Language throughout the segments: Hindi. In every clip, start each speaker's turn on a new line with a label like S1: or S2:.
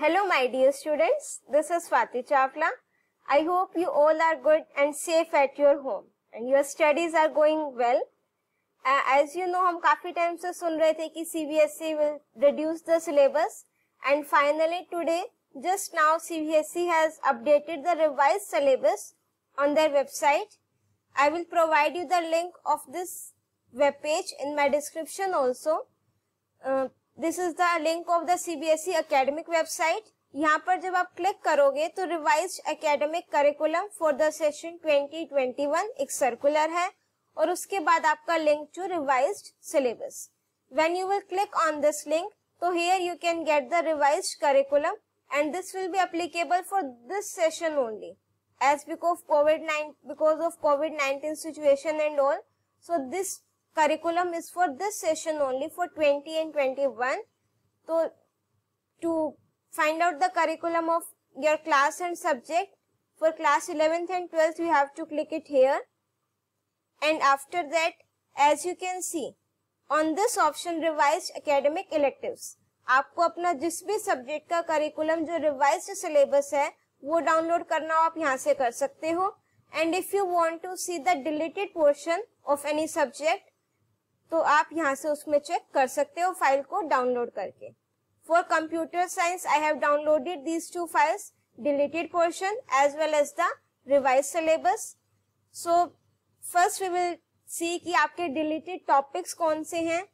S1: Hello my dear students, this is Swati Chawla. I hope you all are good and safe at your home and your studies are going well. Uh, as you know, हम काफी time से सुन रहे थे कि CBSE will reduce the syllabus and finally today, just now CBSE has updated the revised syllabus on their website I will provide you the link of this web page in my description also. Uh, this is the link of the CBSE academic website. यहाँ पर जब आप क्लिक करोगे तो revise academic curriculum for the session 2021 एक सर्कुलर है और उसके बाद आपका link to revise syllabus when you will click on this link so here you can get the revised curriculum and this will be applicable for this session only as because of covid 9 because of covid 19 situation and all so this curriculum is for this session only for 20 and 21 so to find out the curriculum of your class and subject for class 11th and 12th you have to click it here and after that as you can see on this option revised academic electives आपको अपना जिस भी सब्जेक्ट का करिकुलम जो रिवाइज्ड सिलेबस है वो डाउनलोड करना आप यहाँ से कर सकते हो and if you want to see the deleted portion of any subject तो आप यहाँ से उसमें चेक कर सकते हो फाइल को डाउनलोड करके for computer science I have downloaded these two files deleted portion as well as the revise syllabus so first we will see कि आपके डिलीटेड टॉपिक्स कौन से हैं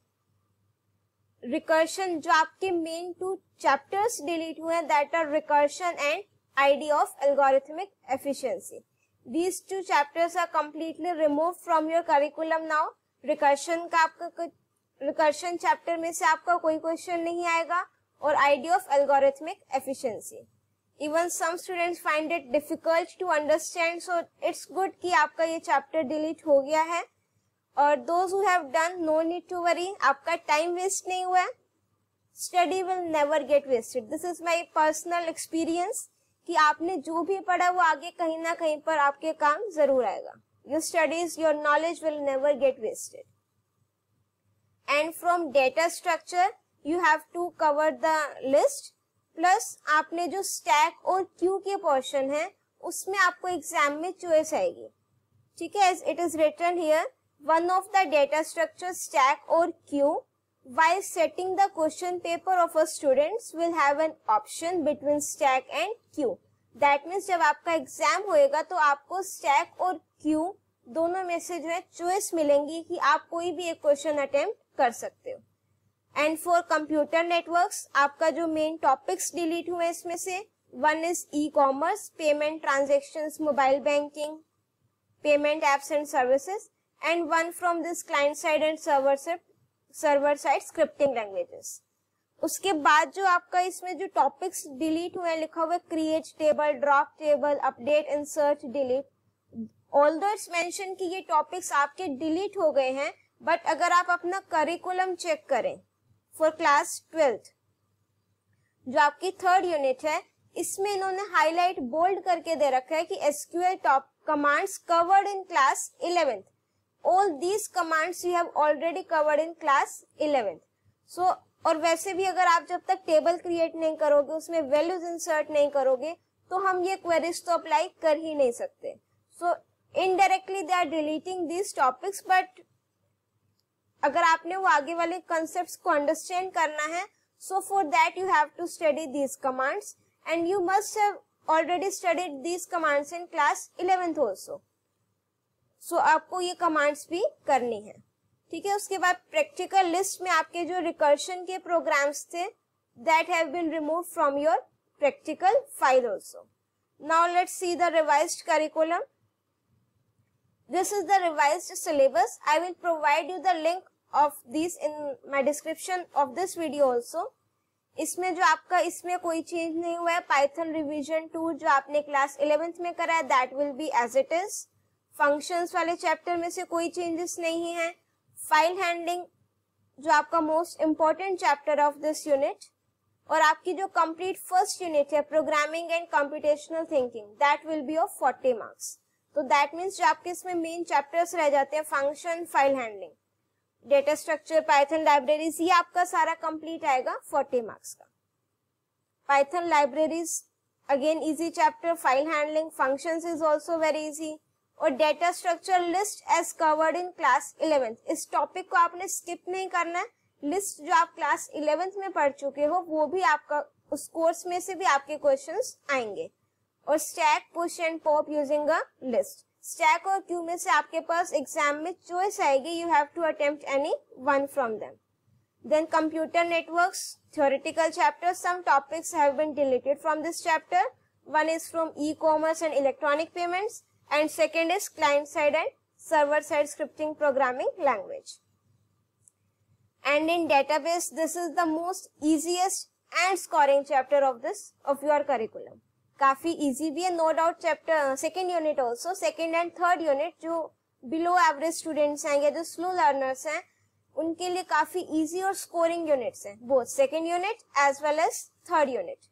S1: रिकर्शन जो आपके मेन टू चैप्टर्स डिलीट हुए हैं that are recursion and idea of algorithmic efficiency. These two chapters are completely removed from your curriculum now. Recursion का आपका रिकर्शन चैप्टर में से आपका कोई क्वेश्चन नहीं आएगा और idea of algorithmic efficiency even some students find it difficult to understand so it's good कि आपका ये चैप्टर डिलीट हो गया है और those who have done no need to worry आपका टाइम वेस्ट नहीं हुआ study will never get wasted this is my personal experience कि आपने जो भी पढ़ा वो आगे कहीं ना कहीं पर आपके काम जरूर आएगा your studies your knowledge will never get wasted and from data structure you have to cover the list plus आपने जो स्टैक और क्यू के पोर्शन है उसमें आपको एग्जाम में चॉइस आएगी ठीक है it is written here one of the data structure stack और queue while setting the question paper of a students will have an option between stack and queue. That means जब आपका एग्जाम होएगा तो आपको स्टैक और क्यू दोनों में से जो है चॉइस मिलेंगी कि आप कोई भी एक क्वेश्चन अटेम्प्ट कर सकते हो एंड फॉर कंप्यूटर नेटवर्क्स आपका जो मेन टॉपिक्स डिलीट हुए इसमें से one is e commerce payment transaction mobile banking payment apps and services and one from this client side and server side server side scripting languages उसके बाद जो आपका इसमें जो टॉपिक्स डिलीट हुए लिखा हुआ create table drop table update insert delete all though it's mention कि ये टॉपिक्स आपके डिलीट हो गए हैं बट अगर आप अपना करिकुलम चेक करें फॉर क्लास ट्वेल्थ जो आपकी थर्ड यूनिट है इसमें इन्होंने हाईलाइट बोल्ड करके दे रखा है कि SQL top commands covered in class eleventh all these commands you have already covered in class eleventh so और वैसे भी अगर आप जब तक टेबल क्रिएट नहीं करोगे उसमें वैल्यूज इंसर्ट नहीं करोगे तो हम ये क्वेरीज तो अप्लाई कर ही नहीं सकते so indirectly they are deleting these topics but अगर आपने वो आगे वाले कॉन्सेप्ट्स को अंडरस्टैंड करना है so for that you have to study these commands and you must have already studied these commands in class eleventh also so so, आपको ये कमांड्स भी करनी है ठीक है उसके बाद प्रैक्टिकल लिस्ट में आपके जो रिकर्शन के प्रोग्राम्स थे that have been remove from your practical file also now let's see the revised curriculum this is the revised syllabus I will provide you the link of this in my description of this video also इसमें जो आपका इसमें कोई चेंज नहीं हुआ है पाइथन रिविजन टू जो आपने क्लास इलेवेंथ में करा है that will be as it is functions वाले चैप्टर में से कोई चेंजेस नहीं है फाइल हैंडलिंग जो आपका most important chapter of this unit और आपकी जो कंप्लीट फर्स्ट यूनिट है programming and computational thinking that will be of forty marks तो दैट मीन्स जो आपके इसमें मेन चैप्टर्स रह जाते हैं function file handling data structure Python libraries ये आपका सारा कंप्लीट आएगा फोर्टी मार्क्स का Python libraries again easy chapter file handling functions is also very easy और data structure list as covered in class eleventh इस टॉपिक को आपने स्किप नहीं करना है लिस्ट जो आप क्लास इलेवेंथ में पढ़ चुके हो वो भी आपका उस कोर्स में से भी आपके क्वेश्चंस आएंगे और stack push and pop using a list stack और क्यू में से आपके पास एग्जाम में चॉइस आएगी you have to attempt any one from them then computer networks theoretical chapter some topics have been deleted from this chapter one is from e commerce and electronic payments and second is client side and server side scripting programming language. And in database, this is the most easiest and scoring chapter of this, of your curriculum. काफी easy भी है no doubt chapter uh, second unit also second and third unit जो below average students हैं या जो slow learners हैं उनके लिए काफी easy और scoring units हैं both second unit as well as third unit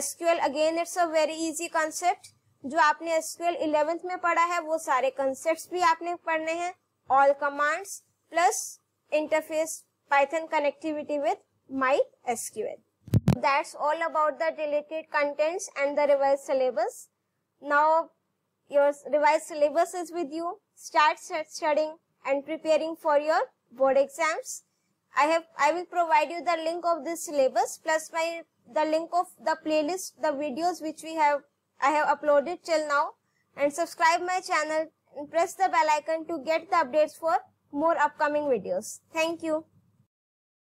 S1: SQL again it's a very easy concept जो आपने एसक्यूएल इलेवेंथ में पढ़ा है वो सारे कंसेप्ट भी आपने पढ़ने हैं all commands plus interface Python connectivity with my SQL that's all about the related contents and the revise syllabus now your revise syllabus is with you start studying and preparing for your board exams I have I will provide you the link of this syllabus plus my the link of the playlist the videos which we I have uploaded till now and subscribe my channel and press the bell icon to get the updates for more upcoming videos. Thank you.